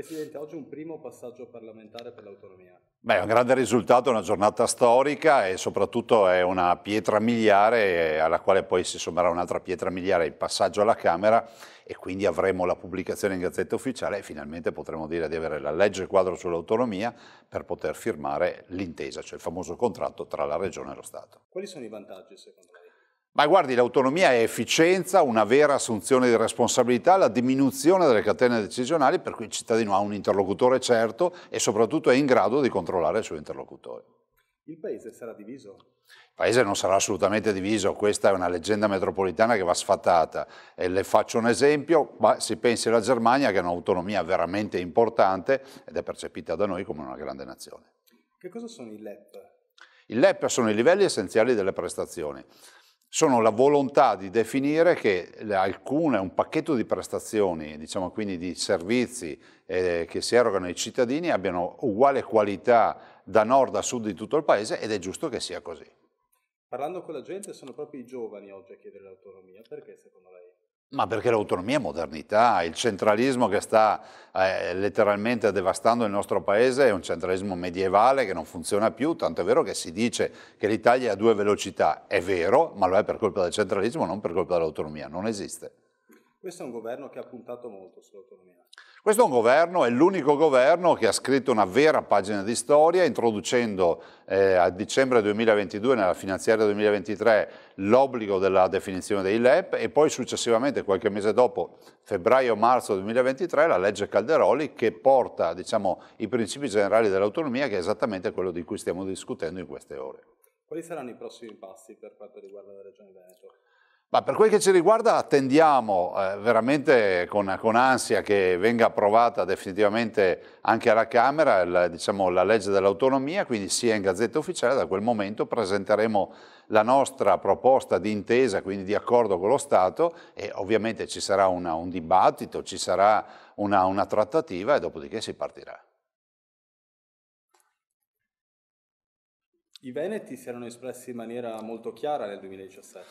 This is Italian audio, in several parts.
Presidente, oggi un primo passaggio parlamentare per l'autonomia. Beh, è un grande risultato, una giornata storica e soprattutto è una pietra miliare alla quale poi si sommerà un'altra pietra miliare, il passaggio alla Camera e quindi avremo la pubblicazione in Gazzetta Ufficiale e finalmente potremo dire di avere la legge quadro sull'autonomia per poter firmare l'intesa, cioè il famoso contratto tra la Regione e lo Stato. Quali sono i vantaggi secondo lei? Ma guardi, l'autonomia è efficienza, una vera assunzione di responsabilità, la diminuzione delle catene decisionali per cui il cittadino ha un interlocutore certo e soprattutto è in grado di controllare il suo interlocutore. Il paese sarà diviso? Il paese non sarà assolutamente diviso, questa è una leggenda metropolitana che va sfatata. E le faccio un esempio, ma si pensi alla Germania che ha un'autonomia veramente importante ed è percepita da noi come una grande nazione. Che cosa sono i LEP? I LEP sono i livelli essenziali delle prestazioni sono la volontà di definire che alcune, un pacchetto di prestazioni, diciamo quindi di servizi eh, che si erogano ai cittadini abbiano uguale qualità da nord a sud di tutto il paese ed è giusto che sia così. Parlando con la gente sono proprio i giovani oggi a chiedere l'autonomia, perché secondo lei? Ma perché l'autonomia è modernità, il centralismo che sta eh, letteralmente devastando il nostro paese è un centralismo medievale che non funziona più, tanto è vero che si dice che l'Italia ha due velocità, è vero, ma lo è per colpa del centralismo, non per colpa dell'autonomia, non esiste. Questo è un governo che ha puntato molto sull'autonomia. Questo è un governo, è l'unico governo che ha scritto una vera pagina di storia introducendo eh, a dicembre 2022, nella finanziaria 2023, l'obbligo della definizione dei LEP e poi successivamente, qualche mese dopo, febbraio-marzo 2023, la legge Calderoli che porta diciamo, i principi generali dell'autonomia che è esattamente quello di cui stiamo discutendo in queste ore. Quali saranno i prossimi passi per quanto riguarda la Regione Veneto? Ma per quel che ci riguarda attendiamo eh, veramente con, con, ansia che venga approvata definitivamente anche alla Camera il, diciamo, la legge dell'autonomia, quindi sia in gazzetta ufficiale, da quel momento presenteremo la nostra proposta di intesa, quindi di accordo con lo Stato e ovviamente ci sarà una, un dibattito, ci sarà una, una trattativa e dopodiché si partirà. I Veneti si erano espressi in maniera molto chiara nel 2017.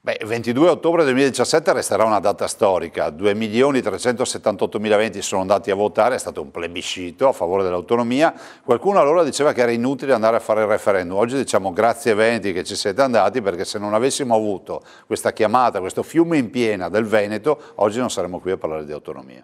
Beh, 22 ottobre 2017 resterà una data storica, 2.378.000 venti sono andati a votare, è stato un plebiscito a favore dell'autonomia, qualcuno allora diceva che era inutile andare a fare il referendum, oggi diciamo grazie Veneti che ci siete andati perché se non avessimo avuto questa chiamata, questo fiume in piena del Veneto, oggi non saremmo qui a parlare di autonomia.